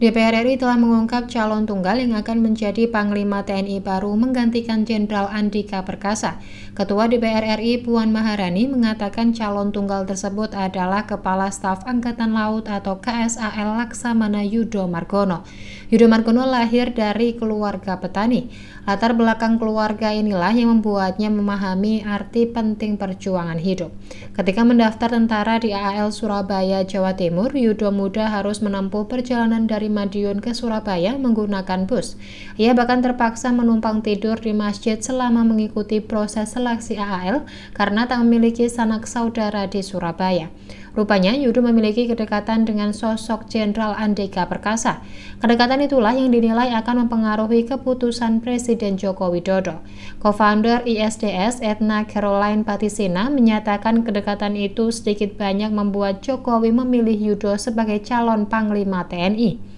DPR RI telah mengungkap calon tunggal yang akan menjadi Panglima TNI baru menggantikan Jenderal Andika Perkasa. Ketua DPR RI Puan Maharani mengatakan calon tunggal tersebut adalah Kepala Staf Angkatan Laut atau KSAL Laksamana Yudo Margono. Yudo Margono lahir dari keluarga petani. Latar belakang keluarga inilah yang membuatnya memahami arti penting perjuangan hidup. Ketika mendaftar tentara di AAL Surabaya, Jawa Timur, Yudo muda harus menempuh perjalanan dari Madiun ke Surabaya menggunakan bus. Ia bahkan terpaksa menumpang tidur di masjid selama mengikuti proses seleksi AAL karena tak memiliki sanak saudara di Surabaya. Rupanya Yudo memiliki kedekatan dengan sosok Jenderal Andika Perkasa. Kedekatan itulah yang dinilai akan mempengaruhi keputusan Presiden Joko Widodo. Co-founder ISDS Edna Caroline Patisina menyatakan kedekatan itu sedikit banyak membuat Jokowi memilih Yudo sebagai calon Panglima TNI.